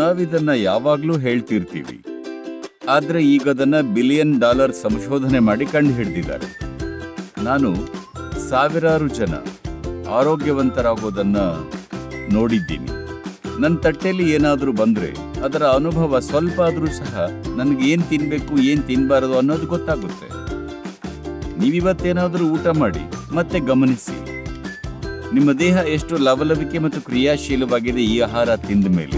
ನಾವಿದನ್ನ ಯಾವಾಗ್ಲೂ ಹೇಳ್ತಿರ್ತೀವಿ ಆದ್ರೆ ಈಗ ಅದನ್ನ ಬಿಲಿಯನ್ ಡಾಲರ್ ಸಂಶೋಧನೆ ಮಾಡಿ ಕಂಡು ಹಿಡಿದಿದ್ದಾರೆ ನಾನು ಸಾವಿರಾರು ಜನ ಆರೋಗ್ಯವಂತರಾಗೋದನ್ನ ನೋಡಿದ್ದೀನಿ ನನ್ನ ತಟ್ಟೆಯಲ್ಲಿ ಏನಾದರೂ ಬಂದ್ರೆ ಅದರ ಅನುಭವ ಸ್ವಲ್ಪ ಆದರೂ ಸಹ ನನಗೆ ಏನು ತಿನ್ನಬೇಕು ಏನು ತಿನ್ನಬಾರದು ಅನ್ನೋದು ಗೊತ್ತಾಗುತ್ತೆ ನೀವಿವತ್ತೇನಾದರೂ ಊಟ ಮಾಡಿ ಮತ್ತೆ ಗಮನಿಸಿ ನಿಮ್ಮ ದೇಹ ಎಷ್ಟು ಲವಲವಿಕೆ ಮತ್ತು ಕ್ರಿಯಾಶೀಲವಾಗಿದೆ ಈ ಆಹಾರ ತಿಂದ ಮೇಲೆ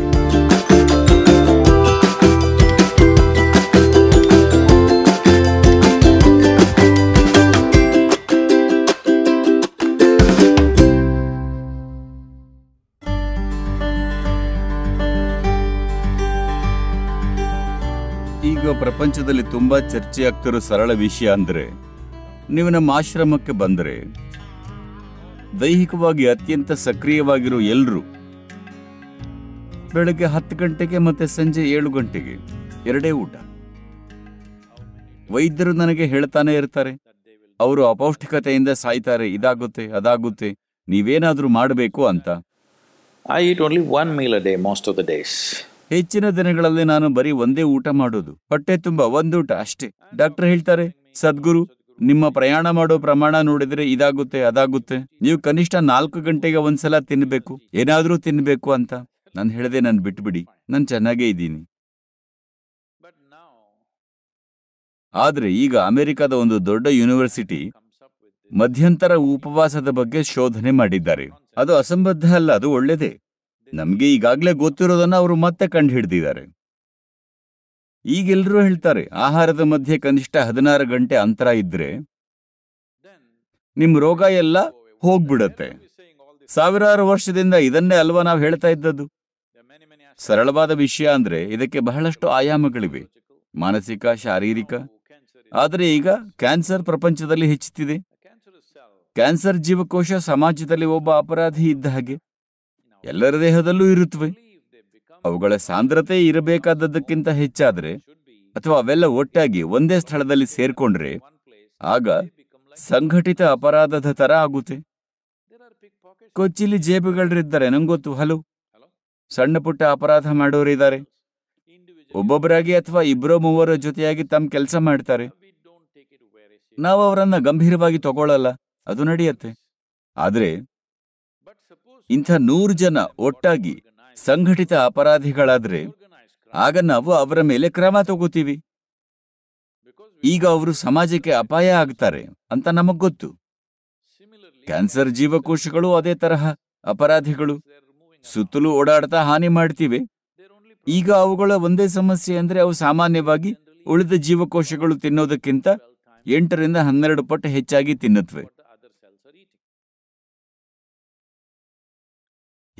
ಈಗ ಪ್ರಪಂಚದಲ್ಲಿ ತುಂಬಾ ಚರ್ಚೆ ಆಗ್ತಿರೋ ಸರಳ ವಿಷಯ ಅಂದ್ರೆ ನೀವು ನಮ್ಮ ಆಶ್ರಮಕ್ಕೆ ಬಂದರೆ ದೈಹಿಕವಾಗಿ ಅತ್ಯಂತ ಸಕ್ರಿಯವಾಗಿರೋ ಎಲ್ಲರೂ ಬೆಳಗ್ಗೆ ಹತ್ತು ಗಂಟೆಗೆ ಮತ್ತೆ ಸಂಜೆ ಏಳು ಗಂಟೆಗೆ ಎರಡೇ ಊಟ ವೈದ್ಯರು ನನಗೆ ಹೇಳ್ತಾನೆ ಇರ್ತಾರೆ ಅವರು ಅಪೌಷ್ಟಿಕತೆಯಿಂದ ಸಾಯ್ತಾರೆ ಇದಾಗುತ್ತೆ ಅದಾಗುತ್ತೆ ನೀವೇನಾದ್ರೂ ಮಾಡಬೇಕು ಅಂತ I eat only one meal a day most of the days ಹೆಚ್ಚಿನ ದಿನಗಳಲ್ಲಿ ನಾನು ಬರೀ ಒಂದೇ ಊಟ ಮಾಡೋದು ಹೊಟ್ಟೆ ತುಂಬ ಒಂದೂಟ ಅಷ್ಟೇ ಡಾಕ್ಟರ್ ಹೇಳ್ತಾರೆ ಸದ್ಗುರು ನಿಮ್ಮ ಪ್ರಯಾಣ ಮಾಡೋ ಪ್ರಮಾಣ ನೋಡಿದ್ರೆ ಇದಾಗುತ್ತೆ ಅದಾಗುತ್ತೆ ನೀವು ಕನಿಷ್ಠ ನಾಲ್ಕು ಗಂಟೆಗೆ ಒಂದ್ಸಲ ತಿನ್ಬೇಕು ಏನಾದ್ರೂ ತಿನ್ಬೇಕು ಅಂತ ನಾನು ಹೇಳಿದೆ ನಾನು ಬಿಟ್ಬಿಡಿ ನಾನು ಚೆನ್ನಾಗೇ ಇದ್ದೀನಿ ಆದ್ರೆ ಈಗ ಅಮೆರಿಕದ ಒಂದು ದೊಡ್ಡ ಯೂನಿವರ್ಸಿಟಿ ಮಧ್ಯಂತರ ಉಪವಾಸದ ಬಗ್ಗೆ ಶೋಧನೆ ಮಾಡಿದ್ದಾರೆ ಅದು ಅಸಂಬದ್ಧ ಅಲ್ಲ ಅದು ಒಳ್ಳೇದೇ ನಮ್ಗೆ ಈಗಾಗ್ಲೇ ಗೊತ್ತಿರೋದನ್ನ ಅವರು ಮತ್ತೆ ಕಂಡು ಹಿಡ್ದಿದ್ದಾರೆ ಈಗೆಲ್ಲರೂ ಹೇಳ್ತಾರೆ ಆಹಾರದ ಮಧ್ಯೆ ಕನಿಷ್ಠ ಹದಿನಾರು ಗಂಟೆ ಅಂತರ ಇದ್ರೆ ನಿಮ್ ರೋಗ ಎಲ್ಲ ಹೋಗ್ಬಿಡತ್ತೆ ಸಾವಿರಾರು ವರ್ಷದಿಂದ ಇದನ್ನೇ ಅಲ್ವಾ ನಾವು ಹೇಳ್ತಾ ಇದ್ದದ್ದು ಸರಳವಾದ ವಿಷಯ ಅಂದ್ರೆ ಇದಕ್ಕೆ ಬಹಳಷ್ಟು ಆಯಾಮಗಳಿವೆ ಮಾನಸಿಕ ಶಾರೀರಿಕ ಆದರೆ ಈಗ ಕ್ಯಾನ್ಸರ್ ಪ್ರಪಂಚದಲ್ಲಿ ಹೆಚ್ಚುತ್ತಿದೆ ಕ್ಯಾನ್ಸರ್ ಜೀವಕೋಶ ಸಮಾಜದಲ್ಲಿ ಒಬ್ಬ ಅಪರಾಧಿ ಇದ್ದ ಹಾಗೆ ಎಲ್ಲರ ದೇಹದಲ್ಲೂ ಇರುತ್ತವೆ ಅವುಗಳ ಸಾಂದ್ರತೆ ಇರಬೇಕಾದದ್ದಕ್ಕಿಂತ ಹೆಚ್ಚಾದ್ರೆ ಅಥವಾ ಅವೆಲ್ಲ ಒಟ್ಟಾಗಿ ಒಂದೇ ಸ್ಥಳದಲ್ಲಿ ಸೇರ್ಕೊಂಡ್ರೆ ಆಗ ಸಂಘಟಿತ ಅಪರಾಧದ ತರ ಆಗುತ್ತೆ ಕೊಚ್ಚಿಲಿ ಜೇಬುಗಳಿದ್ದಾರೆ ನಂಗೊತ್ತು ಹಲೋ ಸಣ್ಣ ಪುಟ್ಟ ಅಪರಾಧ ಮಾಡೋರಿದ್ದಾರೆ ಒಬ್ಬೊಬ್ಬರಾಗಿ ಅಥವಾ ಇಬ್ಬರೋ ಮೂವರ ಜೊತೆಯಾಗಿ ತಮ್ಮ ಕೆಲಸ ಮಾಡ್ತಾರೆ ನಾವು ಅವರನ್ನ ಗಂಭೀರವಾಗಿ ತಗೊಳ್ಳಲ್ಲ ಅದು ನಡೆಯತ್ತೆ ಆದ್ರೆ ಇಂಥ ನೂರು ಜನ ಒಟ್ಟಾಗಿ ಸಂಘಟಿತ ಅಪರಾಧಿಗಳಾದ್ರೆ ಆಗ ನಾವು ಅವರ ಮೇಲೆ ಕ್ರಮ ತಗೋತೀವಿ ಈಗ ಅವರು ಸಮಾಜಕ್ಕೆ ಅಪಾಯ ಆಗ್ತಾರೆ ಅಂತ ನಮಗ್ ಗೊತ್ತು ಕ್ಯಾನ್ಸರ್ ಜೀವಕೋಶಗಳು ಅದೇ ತರಹ ಅಪರಾಧಿಗಳು ಸುತ್ತಲೂ ಓಡಾಡ್ತಾ ಹಾನಿ ಮಾಡ್ತಿವೆ ಈಗ ಅವುಗಳ ಒಂದೇ ಸಮಸ್ಯೆ ಅಂದ್ರೆ ಅವು ಸಾಮಾನ್ಯವಾಗಿ ಉಳಿದ ಜೀವಕೋಶಗಳು ತಿನ್ನೋದಕ್ಕಿಂತ ಎಂಟರಿಂದ ಹನ್ನೆರಡು ಪಟ್ಟು ಹೆಚ್ಚಾಗಿ ತಿನ್ನುತ್ತವೆ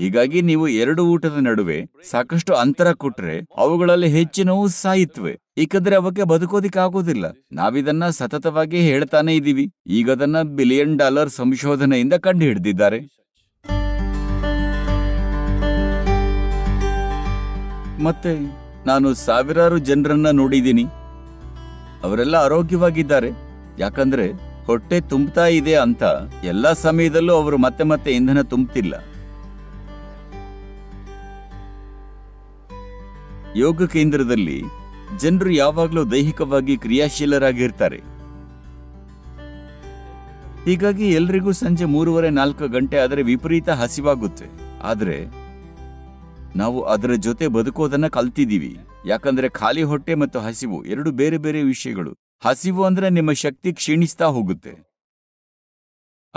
ಹೀಗಾಗಿ ನೀವು ಎರಡು ಊಟದ ನಡುವೆ ಸಾಕಷ್ಟು ಅಂತರ ಕೊಟ್ರೆ ಅವುಗಳಲ್ಲಿ ಹೆಚ್ಚಿನವು ಸಾಯಿತ್ವೆ ಏಕೆಂದ್ರೆ ಅವಕ್ಕೆ ಬದುಕೋದಿಕ್ಕಾಗೋದಿಲ್ಲ ನಾವಿದನ್ನ ಸತತವಾಗಿ ಹೇಳ್ತಾನೆ ಇದೀವಿ ಈಗ ಅದನ್ನ ಬಿಲಿಯನ್ ಡಾಲರ್ ಸಂಶೋಧನೆಯಿಂದ ಕಂಡು ಹಿಡಿದಿದ್ದಾರೆ ಮತ್ತೆ ನಾನು ಸಾವಿರಾರು ಜನರನ್ನ ನೋಡಿದ್ದೀನಿ ಅವರೆಲ್ಲ ಆರೋಗ್ಯವಾಗಿದ್ದಾರೆ ಯಾಕಂದ್ರೆ ಹೊಟ್ಟೆ ತುಂಬ್ತಾ ಇದೆ ಅಂತ ಎಲ್ಲಾ ಸಮಯದಲ್ಲೂ ಅವರು ಮತ್ತೆ ಮತ್ತೆ ಇಂಧನ ತುಂಬ್ತಿಲ್ಲ ಯೋಗ ಕೇಂದ್ರದಲ್ಲಿ ಜನರು ಯಾವಾಗಲೂ ದೈಹಿಕವಾಗಿ ಕ್ರಿಯಾಶೀಲರಾಗಿರ್ತಾರೆ ಹೀಗಾಗಿ ಎಲ್ರಿಗೂ ಸಂಜೆ ಮೂರುವರೆ ನಾಲ್ಕು ಗಂಟೆ ಆದರೆ ವಿಪರೀತ ಹಸಿವಾಗುತ್ತೆ ಆದರೆ ನಾವು ಅದರ ಜೊತೆ ಬದುಕೋದನ್ನ ಕಲ್ತಿದ್ದೀವಿ ಯಾಕಂದ್ರೆ ಖಾಲಿ ಹೊಟ್ಟೆ ಮತ್ತು ಹಸಿವು ಎರಡು ಬೇರೆ ಬೇರೆ ವಿಷಯಗಳು ಹಸಿವು ಅಂದ್ರೆ ನಿಮ್ಮ ಶಕ್ತಿ ಕ್ಷೀಣಿಸ್ತಾ ಹೋಗುತ್ತೆ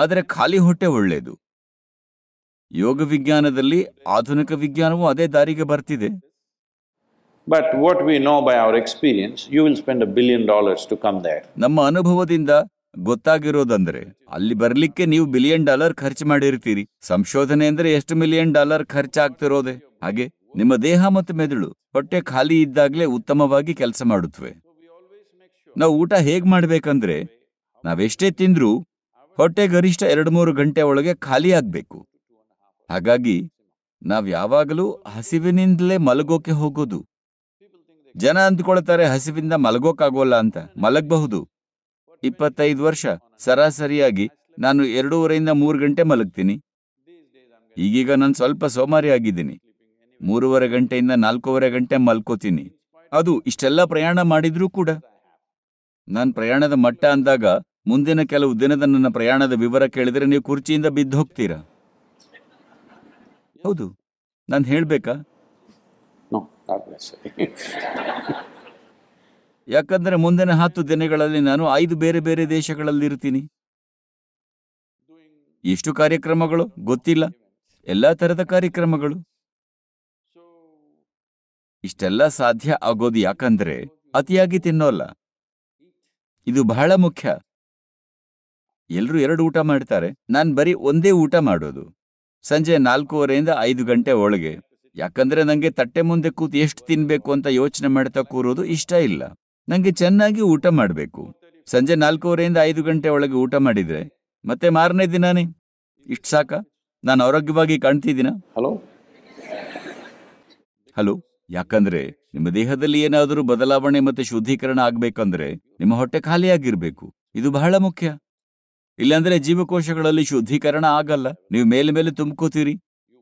ಆದರೆ ಖಾಲಿ ಹೊಟ್ಟೆ ಒಳ್ಳೆಯದು ಯೋಗ ವಿಜ್ಞಾನದಲ್ಲಿ ಆಧುನಿಕ ವಿಜ್ಞಾನವು ಅದೇ ದಾರಿಗೆ ಬರ್ತಿದೆ But what we know by our experience, you will spend a billion dollars to come there. ನಮ್ಮ ಅನುಭವದಿಂದ ಗೊತ್ತಾಗಿರೋದಂದ್ರೆ ಅಲ್ಲಿ ಬರ್ಲಿಕ್ಕೆ ನೀವು ಬಿಲಿಯನ್ ಡಾಲರ್ ಖರ್ಚು ಮಾಡಿರ್ತೀರಿ ಸಂಶೋಧನೆ ಅಂದ್ರೆ ಎಷ್ಟು ಮಿಲಿಯನ್ ಡಾಲರ್ ಖರ್ಚಾಗ್ತಿರೋದೆ ಹಾಗೆ ನಿಮ್ಮ ದೇಹ ಮತ್ತು ಮೆದುಳು ಹೊಟ್ಟೆ ಖಾಲಿ ಇದ್ದಾಗಲೇ ಉತ್ತಮವಾಗಿ ಕೆಲಸ ಮಾಡುತ್ತವೆ ನಾವು ಊಟ ಹೇಗ್ ಮಾಡ್ಬೇಕಂದ್ರೆ ನಾವೆಷ್ಟೇ ತಿಂದ್ರೂ ಹೊಟ್ಟೆ ಗರಿಷ್ಠ ಎರಡು ಮೂರು ಗಂಟೆ ಒಳಗೆ ಖಾಲಿ ಆಗ್ಬೇಕು ಹಾಗಾಗಿ ನಾವ್ ಯಾವಾಗಲೂ ಹಸಿವಿನಿಂದಲೇ ಮಲಗೋಕೆ ಹೋಗೋದು ಜನ ಅಂದ್ಕೊಳ್ತಾರೆ ಹಸಿವಿಂದ ಮಲಗೋಕಾಗೋಲ್ಲ ಅಂತ ಮಲಗಬಹುದು ಇಪ್ಪತ್ತೈದು ವರ್ಷ ಸರಾಸರಿಯಾಗಿ ನಾನು ಎರಡೂವರೆಯಿಂದ ಮೂರು ಗಂಟೆ ಮಲಗ್ತೀನಿ ಈಗೀಗ ನಾನು ಸ್ವಲ್ಪ ಸೋಮಾರಿ ಆಗಿದ್ದೀನಿ ಮೂರುವರೆ ಗಂಟೆಯಿಂದ ನಾಲ್ಕೂವರೆ ಗಂಟೆ ಮಲ್ಕೋತೀನಿ ಅದು ಇಷ್ಟೆಲ್ಲ ಪ್ರಯಾಣ ಮಾಡಿದ್ರೂ ಕೂಡ ನಾನು ಪ್ರಯಾಣದ ಮಟ್ಟ ಅಂದಾಗ ಮುಂದಿನ ಕೆಲವು ದಿನದ ನನ್ನ ಪ್ರಯಾಣದ ವಿವರ ಕೇಳಿದರೆ ನೀವು ಕುರ್ಚಿಯಿಂದ ಬಿದ್ದು ಹೋಗ್ತೀರಾ ಹೌದು ನಾನು ಹೇಳಬೇಕಾ ಯಾಕಂದ್ರೆ ಮುಂದಿನ ಹತ್ತು ದಿನಗಳಲ್ಲಿ ನಾನು ಐದು ಬೇರೆ ಬೇರೆ ದೇಶಗಳಲ್ಲಿ ಇರ್ತೀನಿ ಎಷ್ಟು ಕಾರ್ಯಕ್ರಮಗಳು ಗೊತ್ತಿಲ್ಲ ಎಲ್ಲಾ ತರದ ಕಾರ್ಯಕ್ರಮಗಳು ಇಷ್ಟೆಲ್ಲ ಸಾಧ್ಯ ಆಗೋದು ಯಾಕಂದ್ರೆ ಅತಿಯಾಗಿ ತಿನ್ನೋಲ್ಲ ಇದು ಬಹಳ ಮುಖ್ಯ ಎಲ್ರೂ ಎರಡು ಊಟ ಮಾಡ್ತಾರೆ ನಾನು ಬರೀ ಒಂದೇ ಊಟ ಮಾಡೋದು ಸಂಜೆ ನಾಲ್ಕೂವರೆಯಿಂದ ಐದು ಗಂಟೆ ಒಳಗೆ ಯಾಕಂದ್ರೆ ನಂಗೆ ತಟ್ಟೆ ಮುಂದೆ ಕೂತು ಎಷ್ಟು ತಿನ್ಬೇಕು ಅಂತ ಯೋಚನೆ ಮಾಡ್ತಾ ಕೂರೋದು ಇಷ್ಟ ಇಲ್ಲ ನಂಗೆ ಚೆನ್ನಾಗಿ ಊಟ ಮಾಡಬೇಕು ಸಂಜೆ ನಾಲ್ಕೂವರೆಯಿಂದ ಐದು ಗಂಟೆ ಒಳಗೆ ಊಟ ಮಾಡಿದ್ರೆ ಮತ್ತೆ ಮಾರನೇ ದಿನಾನೇ ಇಷ್ಟು ಸಾಕ ನಾನು ಆರೋಗ್ಯವಾಗಿ ಕಾಣ್ತಿದ್ದೀನ ಹಲೋ ಹಲೋ ಯಾಕಂದ್ರೆ ನಿಮ್ಮ ದೇಹದಲ್ಲಿ ಏನಾದರೂ ಬದಲಾವಣೆ ಮತ್ತೆ ಶುದ್ಧೀಕರಣ ಆಗ್ಬೇಕಂದ್ರೆ ನಿಮ್ಮ ಹೊಟ್ಟೆ ಖಾಲಿಯಾಗಿರ್ಬೇಕು ಇದು ಬಹಳ ಮುಖ್ಯ ಇಲ್ಲಾಂದ್ರೆ ಜೀವಕೋಶಗಳಲ್ಲಿ ಶುದ್ಧೀಕರಣ ಆಗಲ್ಲ ನೀವು ಮೇಲೆ ಮೇಲೆ ತುಂಬ್ಕೋತೀರಿ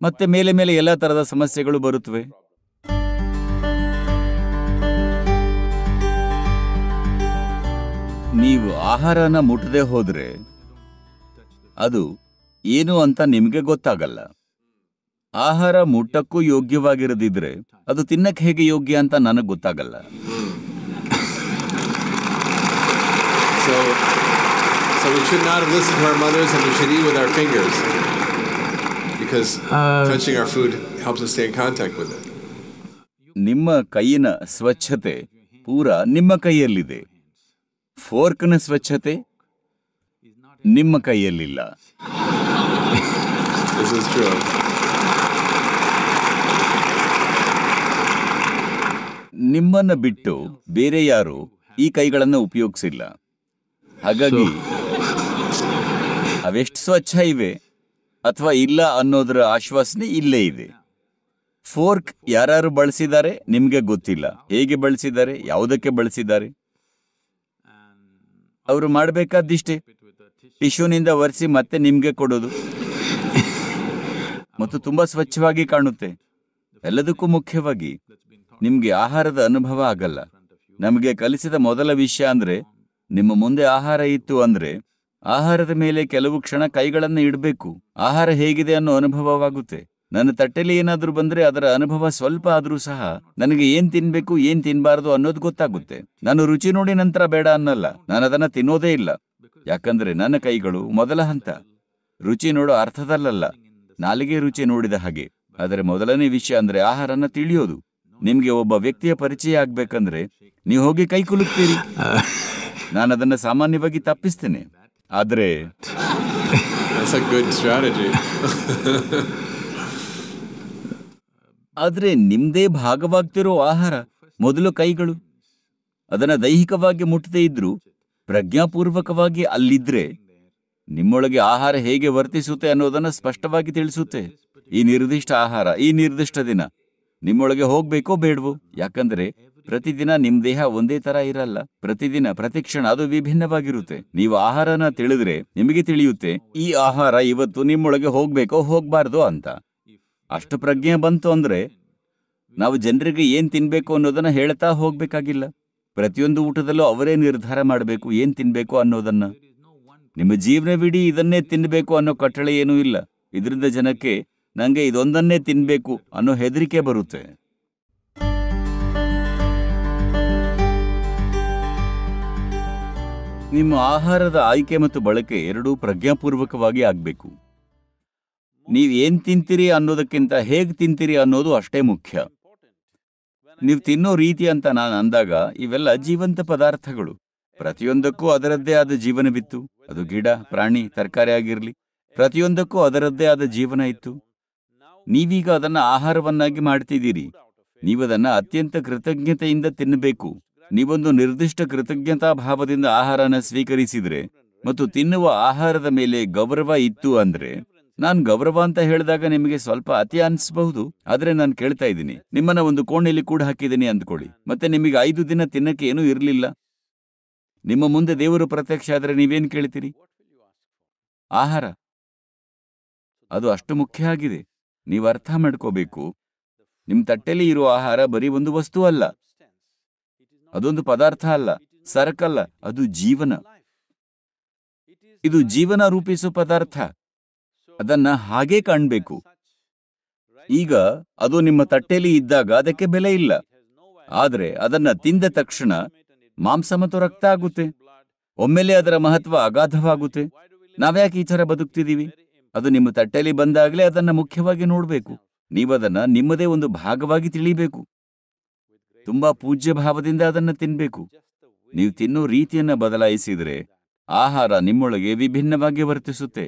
ಮತ್ತೆ ಮೇಲೆ ಮೇಲೆ ಎಲ್ಲ ತರಹದ ಸಮಸ್ಯೆಗಳು ಬರುತ್ತವೆ ನೀವು ಆಹಾರನ ಮುಟ್ಟದೆ ಹೋದ್ರೆ ಅದು ಏನು ಅಂತ ನಿಮಗೆ ಗೊತ್ತಾಗಲ್ಲ ಆಹಾರ ಮುಟ್ಟಕ್ಕೂ ಯೋಗ್ಯವಾಗಿರದಿದ್ರೆ ಅದು ತಿನ್ನಕ್ಕೆ ಹೇಗೆ ಯೋಗ್ಯ ಅಂತ ನನಗೆ ಗೊತ್ತಾಗಲ್ಲ So we should not have to our mothers and we our fingers. because uh, touching our food helps us stay in contact with it. ನಿಮ್ಮ ಕೈಯಿನ ಸ್ವಚ್ಛತೆ ಪೂರ ನಿಮ್ಮ ಕೈಯಲ್ಲಿದೆ ಫೋರ್ಕ್ನ ಸ್ವಚ್ಛತೆ ನಿಮ್ಮ ಕೈಯಲ್ಲಿಲ್ಲ ನಿಮ್ಮನ್ನ ಬಿಟ್ಟು ಬೇರೆ ಯಾರು ಈ ಕೈಗಳನ್ನು ಉಪಯೋಗಿಸಿಲ್ಲ ಹಾಗಾಗಿ ಅವೆಷ್ಟು ಸ್ವಚ್ಛ ಇವೆ ಅಥವಾ ಇಲ್ಲ ಅನ್ನೋದರ ಆಶ್ವಾಸನೆ ಇಲ್ಲೇ ಇದೆ ಫೋರ್ಕ್ ಯಾರು ಬಳಸಿದ್ದಾರೆ ನಿಮಗೆ ಗೊತ್ತಿಲ್ಲ ಹೇಗೆ ಬಳಸಿದ್ದಾರೆ ಯಾವುದಕ್ಕೆ ಬಳಸಿದ್ದಾರೆ ಅವರು ಮಾಡಬೇಕಾದಿಷ್ಟೇ ಟಿಶ್ಯೂನಿಂದ ಒರೆಸಿ ಮತ್ತೆ ನಿಮಗೆ ಕೊಡೋದು ಮತ್ತು ತುಂಬಾ ಸ್ವಚ್ಛವಾಗಿ ಕಾಣುತ್ತೆ ಎಲ್ಲದಕ್ಕೂ ಮುಖ್ಯವಾಗಿ ನಿಮಗೆ ಆಹಾರದ ಅನುಭವ ಆಗಲ್ಲ ನಮಗೆ ಕಲಿಸಿದ ಮೊದಲ ವಿಷಯ ಅಂದ್ರೆ ನಿಮ್ಮ ಮುಂದೆ ಆಹಾರ ಇತ್ತು ಅಂದ್ರೆ ಆಹಾರದ ಮೇಲೆ ಕೆಲವು ಕ್ಷಣ ಕೈಗಳನ್ನು ಇಡಬೇಕು ಆಹಾರ ಹೇಗಿದೆ ಅನ್ನೋ ಅನುಭವವಾಗುತ್ತೆ ನನ್ನ ತಟ್ಟೆಲಿ ಏನಾದರೂ ಬಂದ್ರೆ ಅದರ ಅನುಭವ ಸ್ವಲ್ಪ ಆದರೂ ಸಹ ನನಗೆ ಏನ್ ತಿನ್ಬೇಕು ಏನ್ ತಿನ್ಬಾರದು ಅನ್ನೋದು ಗೊತ್ತಾಗುತ್ತೆ ನಾನು ರುಚಿ ನೋಡಿ ನಂತರ ಬೇಡ ಅನ್ನಲ್ಲ ನಾನು ಅದನ್ನ ತಿನ್ನೋದೇ ಇಲ್ಲ ಯಾಕಂದ್ರೆ ನನ್ನ ಕೈಗಳು ಮೊದಲ ಹಂತ ರುಚಿ ನೋಡೋ ಅರ್ಥದಲ್ಲಲ್ಲ ನಾಲಿಗೆ ರುಚಿ ನೋಡಿದ ಹಾಗೆ ಆದರೆ ಮೊದಲನೇ ವಿಷಯ ಅಂದ್ರೆ ಆಹಾರನ ತಿಳಿಯೋದು ನಿಮ್ಗೆ ಒಬ್ಬ ವ್ಯಕ್ತಿಯ ಪರಿಚಯ ಆಗ್ಬೇಕಂದ್ರೆ ನೀವು ಹೋಗಿ ಕೈ ಕುಲುಕ್ತೀರಿ ನಾನು ಅದನ್ನ ಸಾಮಾನ್ಯವಾಗಿ ತಪ್ಪಿಸ್ತೇನೆ ಆದರೆ ಆದರೆ ನಿಮ್ಮದೇ ಭಾಗವಾಗ್ತಿರೋ ಆಹಾರ ಮೊದಲು ಕೈಗಳು ಅದನ್ನು ದೈಹಿಕವಾಗಿ ಮುಟ್ಟದೇ ಇದ್ರೂ ಪ್ರಜ್ಞಾಪೂರ್ವಕವಾಗಿ ಅಲ್ಲಿದ್ರೆ ನಿಮ್ಮೊಳಗೆ ಆಹಾರ ಹೇಗೆ ವರ್ತಿಸುತ್ತೆ ಅನ್ನೋದನ್ನು ಸ್ಪಷ್ಟವಾಗಿ ತಿಳಿಸುತ್ತೆ ಈ ನಿರ್ದಿಷ್ಟ ಆಹಾರ ಈ ನಿರ್ದಿಷ್ಟ ದಿನ ನಿಮ್ಮೊಳಗೆ ಹೋಗ್ಬೇಕೋ ಬೇಡವೋ ಯಾಕಂದ್ರೆ ಪ್ರತಿದಿನ ನಿಮ್ ದೇಹ ಒಂದೇ ತರ ಇರಲ್ಲ ಪ್ರತಿದಿನ ಪ್ರತಿಕ್ಷಣ ಅದು ವಿಭಿನ್ನವಾಗಿರುತ್ತೆ ನೀವು ಆಹಾರನ ತಿಳಿದ್ರೆ ನಿಮಗೆ ತಿಳಿಯುತ್ತೆ ಈ ಆಹಾರ ಇವತ್ತು ನಿಮ್ಮೊಳಗೆ ಹೋಗ್ಬೇಕೋ ಹೋಗ್ಬಾರ್ದು ಅಂತ ಅಷ್ಟು ಪ್ರಜ್ಞೆ ಬಂತು ಅಂದ್ರೆ ನಾವು ಜನರಿಗೆ ಏನ್ ತಿನ್ಬೇಕು ಅನ್ನೋದನ್ನ ಹೇಳ್ತಾ ಹೋಗ್ಬೇಕಾಗಿಲ್ಲ ಪ್ರತಿಯೊಂದು ಊಟದಲ್ಲೂ ಅವರೇ ನಿರ್ಧಾರ ಮಾಡಬೇಕು ಏನ್ ತಿನ್ಬೇಕು ಅನ್ನೋದನ್ನ ನಿಮ್ಮ ಜೀವನವಿಡೀ ಇದನ್ನೇ ತಿನ್ಬೇಕು ಅನ್ನೋ ಕಟ್ಟಳೆ ಏನೂ ಇಲ್ಲ ಇದರಿಂದ ಜನಕ್ಕೆ ನನಗೆ ಇದೊಂದನ್ನೇ ತಿನ್ಬೇಕು ಅನ್ನೋ ಹೆದರಿಕೆ ಬರುತ್ತೆ ನಿಮ್ಮ ಆಹಾರದ ಆಯ್ಕೆ ಮತ್ತು ಬಳಕೆ ಎರಡೂ ಪ್ರಜ್ಞಾಪೂರ್ವಕವಾಗಿ ಆಗಬೇಕು ನೀವು ಏನ್ ತಿಂತೀರಿ ಅನ್ನೋದಕ್ಕಿಂತ ಹೇಗೆ ತಿಂತೀರಿ ಅನ್ನೋದು ಅಷ್ಟೇ ಮುಖ್ಯ ನೀವು ತಿನ್ನೋ ರೀತಿ ಅಂತ ನಾನು ಅಂದಾಗ ಇವೆಲ್ಲ ಜೀವಂತ ಪದಾರ್ಥಗಳು ಪ್ರತಿಯೊಂದಕ್ಕೂ ಅದರದ್ದೇ ಆದ ಜೀವನವಿತ್ತು ಅದು ಗಿಡ ಪ್ರಾಣಿ ತರಕಾರಿ ಆಗಿರಲಿ ಪ್ರತಿಯೊಂದಕ್ಕೂ ಅದರದ್ದೇ ಆದ ಜೀವನ ಇತ್ತು ನೀವೀಗ ಅದನ್ನು ಆಹಾರವನ್ನಾಗಿ ಮಾಡ್ತಿದ್ದೀರಿ ನೀವದನ್ನು ಅತ್ಯಂತ ಕೃತಜ್ಞತೆಯಿಂದ ತಿನ್ನಬೇಕು ನೀವೊಂದು ನಿರ್ದಿಷ್ಟ ಕೃತಜ್ಞತಾ ಭಾವದಿಂದ ಆಹಾರನ ಸ್ವೀಕರಿಸಿದ್ರೆ ಮತ್ತು ತಿನ್ನುವ ಆಹಾರದ ಮೇಲೆ ಗೌರವ ಇತ್ತು ಅಂದ್ರೆ ನಾನು ಗೌರವ ಅಂತ ಹೇಳಿದಾಗ ನಿಮಗೆ ಸ್ವಲ್ಪ ಅತಿ ಅನಿಸಬಹುದು ಆದ್ರೆ ನಾನು ಕೇಳ್ತಾ ಇದ್ದೀನಿ ನಿಮ್ಮನ್ನ ಒಂದು ಕೋಣೆಯಲ್ಲಿ ಕೂಡ ಹಾಕಿದ್ದೀನಿ ಅಂದ್ಕೊಳ್ಳಿ ಮತ್ತೆ ನಿಮಗೆ ಐದು ದಿನ ತಿನ್ನಕ್ಕೆ ಏನೂ ಇರಲಿಲ್ಲ ನಿಮ್ಮ ಮುಂದೆ ದೇವರು ಪ್ರತ್ಯಕ್ಷ ಆದರೆ ನೀವೇನು ಕೇಳ್ತೀರಿ ಆಹಾರ ಅದು ಅಷ್ಟು ಮುಖ್ಯ ಆಗಿದೆ ನೀವು ಅರ್ಥ ಮಾಡ್ಕೋಬೇಕು ನಿಮ್ಮ ತಟ್ಟೆಯಲ್ಲಿ ಇರುವ ಆಹಾರ ಬರೀ ಒಂದು ವಸ್ತು ಅಲ್ಲ ಅದೊಂದು ಪದಾರ್ಥ ಅಲ್ಲ ಸರಕಲ್ಲ ಅದು ಜೀವನ ಇದು ಜೀವನ ರೂಪಿಸುವ ಪದಾರ್ಥ ಅದನ್ನ ಹಾಗೆ ಕಾಣಬೇಕು ಈಗ ಅದು ನಿಮ್ಮ ತಟ್ಟೆಯಲ್ಲಿ ಇದ್ದಾಗ ಅದಕ್ಕೆ ಬೆಲೆ ಇಲ್ಲ ಆದರೆ ಅದನ್ನ ತಿಂದ ತಕ್ಷಣ ಮಾಂಸ ಮತ್ತು ರಕ್ತ ಆಗುತ್ತೆ ಒಮ್ಮೆಲೆ ಅದರ ಮಹತ್ವ ಅಗಾಧವಾಗುತ್ತೆ ನಾವ್ಯಾಕೆ ಈ ಥರ ಬದುಕ್ತಿದ್ದೀವಿ ಅದು ನಿಮ್ಮ ತಟ್ಟೆಯಲ್ಲಿ ಬಂದಾಗಲೇ ಅದನ್ನ ಮುಖ್ಯವಾಗಿ ನೋಡಬೇಕು ನೀವದನ್ನ ನಿಮ್ಮದೇ ಒಂದು ಭಾಗವಾಗಿ ತಿಳಿಬೇಕು ತುಂಬಾ ಪೂಜ್ಯ ಭಾವದಿಂದ ಅದನ್ನು ತಿನ್ನಬೇಕು ನೀವು ತಿನ್ನೋ ರೀತಿಯನ್ನ ಬದಲಾಯಿಸಿದರೆ ಆಹಾರ ನಿಮ್ಮೊಳಗೆ ವಿಭಿನ್ನವಾಗಿ ವರ್ತಿಸುತ್ತೆ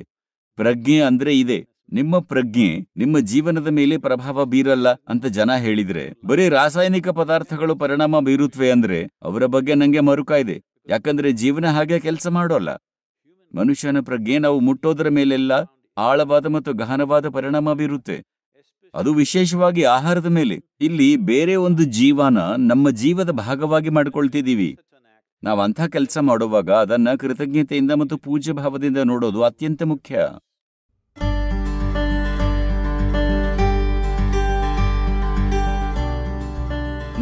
ಪ್ರಜ್ಞೆ ಅಂದ್ರೆ ಇದೆ ನಿಮ್ಮ ಪ್ರಜ್ಞೆ ನಿಮ್ಮ ಜೀವನದ ಮೇಲೆ ಪ್ರಭಾವ ಬೀರಲ್ಲ ಅಂತ ಜನ ಹೇಳಿದ್ರೆ ಬರೀ ರಾಸಾಯನಿಕ ಪದಾರ್ಥಗಳು ಪರಿಣಾಮ ಬೀರುತ್ತವೆ ಅಂದ್ರೆ ಅವರ ಬಗ್ಗೆ ನಂಗೆ ಮರುಕಾಯಿದೆ ಯಾಕಂದ್ರೆ ಜೀವನ ಹಾಗೆ ಕೆಲಸ ಮಾಡೋಲ್ಲ ಮನುಷ್ಯನ ಪ್ರಜ್ಞೆ ನಾವು ಮುಟ್ಟೋದ್ರ ಮೇಲೆಲ್ಲ ಆಳವಾದ ಮತ್ತು ಗಹನವಾದ ಪರಿಣಾಮ ಬೀರುತ್ತೆ ಅದು ವಿಶೇಷವಾಗಿ ಆಹಾರದ ಮೇಲೆ ಇಲ್ಲಿ ಬೇರೆ ಒಂದು ಜೀವನ ನಮ್ಮ ಜೀವದ ಭಾಗವಾಗಿ ಮಾಡಿಕೊಳ್ತಿದ್ದೀವಿ ನಾವು ಅಂಥ ಕೆಲಸ ಮಾಡುವಾಗ ಅದನ್ನ ಕೃತಜ್ಞತೆಯಿಂದ ಮತ್ತು ಪೂಜ್ಯ ಭಾವದಿಂದ ನೋಡೋದು ಅತ್ಯಂತ ಮುಖ್ಯ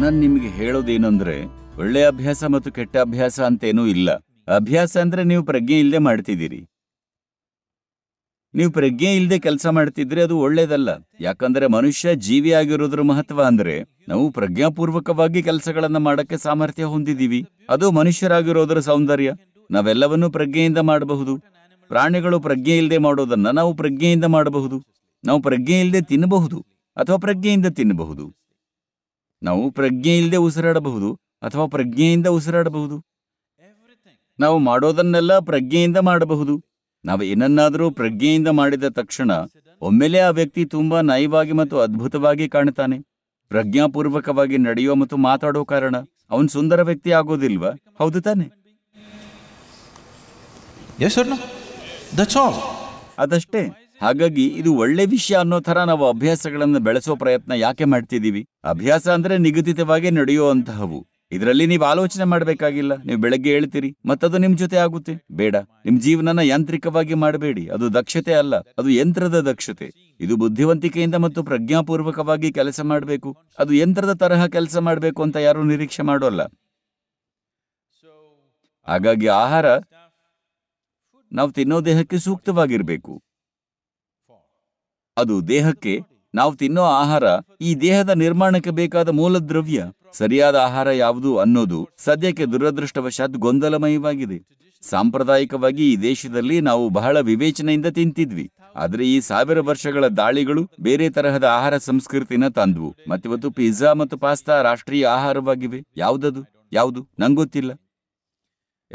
ನಾನು ನಿಮಗೆ ಹೇಳೋದೇನಂದ್ರೆ ಒಳ್ಳೆ ಅಭ್ಯಾಸ ಮತ್ತು ಕೆಟ್ಟ ಅಭ್ಯಾಸ ಅಂತೇನೂ ಇಲ್ಲ ಅಭ್ಯಾಸ ಅಂದ್ರೆ ನೀವು ಪ್ರಜ್ಞೆ ಇಲ್ಲದೆ ಮಾಡ್ತಿದ್ದೀರಿ ನೀವು ಪ್ರಜ್ಞೆ ಇಲ್ಲದೆ ಕೆಲಸ ಮಾಡ್ತಿದ್ರೆ ಅದು ಒಳ್ಳೇದಲ್ಲ ಯಾಕಂದ್ರೆ ಮನುಷ್ಯ ಜೀವಿ ಆಗಿರೋದ್ರ ಮಹತ್ವ ಅಂದ್ರೆ ನಾವು ಪ್ರಜ್ಞಾಪೂರ್ವಕವಾಗಿ ಕೆಲಸಗಳನ್ನ ಮಾಡಕ್ಕೆ ಸಾಮರ್ಥ್ಯ ಹೊಂದಿದೀವಿ ಅದು ಮನುಷ್ಯರಾಗಿರೋದ್ರ ಸೌಂದರ್ಯ ನಾವೆಲ್ಲವನ್ನೂ ಪ್ರಜ್ಞೆಯಿಂದ ಮಾಡಬಹುದು ಪ್ರಾಣಿಗಳು ಪ್ರಜ್ಞೆ ಇಲ್ಲದೆ ಮಾಡೋದನ್ನ ನಾವು ಪ್ರಜ್ಞೆಯಿಂದ ಮಾಡಬಹುದು ನಾವು ಪ್ರಜ್ಞೆ ಇಲ್ಲದೆ ತಿನ್ನಬಹುದು ಅಥವಾ ಪ್ರಜ್ಞೆಯಿಂದ ತಿನ್ನಬಹುದು ನಾವು ಪ್ರಜ್ಞೆ ಇಲ್ಲದೆ ಉಸಿರಾಡಬಹುದು ಅಥವಾ ಪ್ರಜ್ಞೆಯಿಂದ ಉಸಿರಾಡಬಹುದು ನಾವು ಮಾಡೋದನ್ನೆಲ್ಲ ಪ್ರಜ್ಞೆಯಿಂದ ಮಾಡಬಹುದು ನಾವು ಏನನ್ನಾದರೂ ಪ್ರಜ್ಞೆಯಿಂದ ಮಾಡಿದ ತಕ್ಷಣ ಒಮ್ಮೆಲೆ ಆ ವ್ಯಕ್ತಿ ತುಂಬಾ ನಯವಾಗಿ ಮತ್ತು ಅದ್ಭುತವಾಗಿ ಕಾಣುತ್ತಾನೆ ಪ್ರಜ್ಞಾಪೂರ್ವಕವಾಗಿ ನಡೆಯೋ ಮತ್ತು ಮಾತಾಡೋ ಕಾರಣ ಅವನು ಸುಂದರ ವ್ಯಕ್ತಿ ಆಗೋದಿಲ್ವಾ ಹೌದು ತಾನೆ ಅದಷ್ಟೇ ಹಾಗಾಗಿ ಇದು ಒಳ್ಳೆ ವಿಷಯ ಅನ್ನೋ ತರ ನಾವು ಅಭ್ಯಾಸಗಳನ್ನು ಬೆಳೆಸೋ ಪ್ರಯತ್ನ ಯಾಕೆ ಮಾಡ್ತಿದ್ದೀವಿ ಅಭ್ಯಾಸ ಅಂದ್ರೆ ನಿಗದಿತವಾಗಿ ನಡೆಯುವಂತಹವು ಇದರಲ್ಲಿ ನೀವು ಆಲೋಚನೆ ಮಾಡಬೇಕಾಗಿಲ್ಲ ನೀವು ಬೆಳಗ್ಗೆ ಹೇಳ್ತೀರಿ ಮತ್ತದು ನಿಮ್ ಜೊತೆ ಆಗುತ್ತೆ ಬೇಡ ನಿಮ್ ಜೀವನನ ಯಾಂತ್ರಿಕವಾಗಿ ಮಾಡಬೇಡಿ ಅದು ದಕ್ಷತೆ ಅಲ್ಲ ಅದು ಯಂತ್ರದ ದಕ್ಷತೆ ಇದು ಬುದ್ಧಿವಂತಿಕೆಯಿಂದ ಮತ್ತು ಪ್ರಜ್ಞಾಪೂರ್ವಕವಾಗಿ ಕೆಲಸ ಮಾಡಬೇಕು ಅದು ಯಂತ್ರದ ತರಹ ಕೆಲಸ ಮಾಡಬೇಕು ಅಂತ ಯಾರು ನಿರೀಕ್ಷೆ ಮಾಡೋಲ್ಲ ಹಾಗಾಗಿ ಆಹಾರ ನಾವು ತಿನ್ನೋ ದೇಹಕ್ಕೆ ಸೂಕ್ತವಾಗಿರ್ಬೇಕು ಅದು ದೇಹಕ್ಕೆ ನಾವು ತಿನ್ನೋ ಆಹಾರ ಈ ದೇಹದ ನಿರ್ಮಾಣಕ್ಕೆ ಬೇಕಾದ ಮೂಲ ದ್ರವ್ಯ ಸರಿಯಾದ ಆಹಾರ ಯಾವುದು ಅನ್ನೋದು ಸದ್ಯಕ್ಕೆ ದುರದೃಷ್ಟವಶಾತ್ ಗೊಂದಲಮಯವಾಗಿದೆ ಸಾಂಪ್ರದಾಯಿಕವಾಗಿ ಈ ದೇಶದಲ್ಲಿ ನಾವು ಬಹಳ ವಿವೇಚನೆಯಿಂದ ತಿಂತಿದ್ವಿ ಆದರೆ ಈ ಸಾವಿರ ವರ್ಷಗಳ ದಾಳಿಗಳು ಬೇರೆ ತರಹದ ಆಹಾರ ಸಂಸ್ಕೃತಿನ ತಂದ್ವು ಮತ್ತಿವತ್ತು ಪಿಜ್ಜಾ ಮತ್ತು ಪಾಸ್ತಾ ರಾಷ್ಟ್ರೀಯ ಆಹಾರವಾಗಿವೆ ಯಾವುದದು ಯಾವುದು ನಂಗೊತ್ತಿಲ್ಲ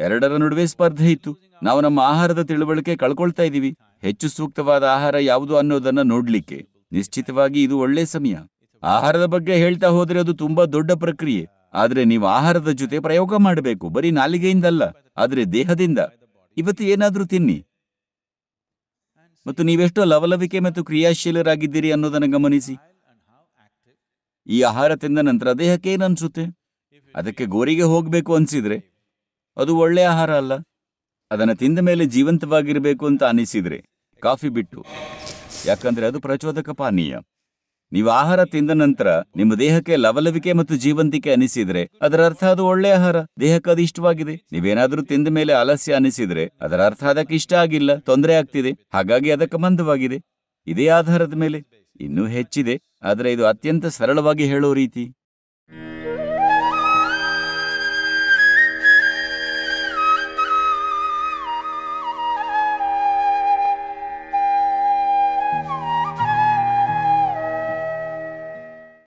ಎರಡರ ನಡುವೆ ಸ್ಪರ್ಧೆ ಇತ್ತು ನಾವು ನಮ್ಮ ಆಹಾರದ ತಿಳುವಳಿಕೆ ಕಳ್ಕೊಳ್ತಾ ಇದ್ದೀವಿ ಹೆಚ್ಚು ಸೂಕ್ತವಾದ ಆಹಾರ ಯಾವುದು ಅನ್ನೋದನ್ನ ನೋಡ್ಲಿಕ್ಕೆ ನಿಶ್ಚಿತವಾಗಿ ಇದು ಒಳ್ಳೆ ಸಮಯ ಆಹಾರದ ಬಗ್ಗೆ ಹೇಳ್ತಾ ಹೋದ್ರೆ ಅದು ತುಂಬಾ ದೊಡ್ಡ ಪ್ರಕ್ರಿಯೆ ಆದ್ರೆ ನೀವು ಆಹಾರದ ಜೊತೆ ಪ್ರಯೋಗ ಮಾಡಬೇಕು ಬರೀ ನಾಲಿಗೆಯಿಂದಲ್ಲ ಆದ್ರೆ ದೇಹದಿಂದ ಇವತ್ತು ಏನಾದ್ರೂ ತಿನ್ನಿ ಮತ್ತು ನೀವೆಷ್ಟೋ ಲವಲವಿಕೆ ಮತ್ತು ಕ್ರಿಯಾಶೀಲರಾಗಿದ್ದೀರಿ ಅನ್ನೋದನ್ನು ಗಮನಿಸಿ ಈ ಆಹಾರ ತಿಂದ ನಂತರ ದೇಹಕ್ಕೆ ಏನನ್ಸುತ್ತೆ ಅದಕ್ಕೆ ಗೋರಿಗೆ ಹೋಗಬೇಕು ಅನ್ಸಿದ್ರೆ ಅದು ಒಳ್ಳೆ ಆಹಾರ ಅಲ್ಲ ಅದನ್ನು ತಿಂದ ಮೇಲೆ ಜೀವಂತವಾಗಿರಬೇಕು ಅಂತ ಅನಿಸಿದ್ರೆ ಕಾಫಿ ಬಿಟ್ಟು ಯಾಕಂದ್ರೆ ಅದು ಪ್ರಚೋದಕ ಪಾನೀಯ ನೀವು ಆಹಾರ ತಿಂದ ನಂತರ ನಿಮ್ಮ ದೇಹಕ್ಕೆ ಲವಲವಿಕೆ ಮತ್ತು ಜೀವಂತಿಕೆ ಅನಿಸಿದ್ರೆ ಅದರ ಅರ್ಥ ಅದು ಒಳ್ಳೆ ಆಹಾರ ದೇಹಕ್ಕೆ ಅದು ಇಷ್ಟವಾಗಿದೆ ನೀವೇನಾದ್ರೂ ತಿಂದ ಮೇಲೆ ಆಲಸ್ಯ ಅನಿಸಿದ್ರೆ ಅದರ ಅರ್ಥ ಅದಕ್ಕೆ ಇಷ್ಟ ಆಗಿಲ್ಲ ತೊಂದರೆ ಆಗ್ತಿದೆ ಹಾಗಾಗಿ ಅದಕ್ಕೆ ಮಂದವಾಗಿದೆ ಇದೇ ಆಧಾರದ ಮೇಲೆ ಇನ್ನೂ ಹೆಚ್ಚಿದೆ ಆದರೆ ಇದು ಅತ್ಯಂತ ಸರಳವಾಗಿ ಹೇಳೋ ರೀತಿ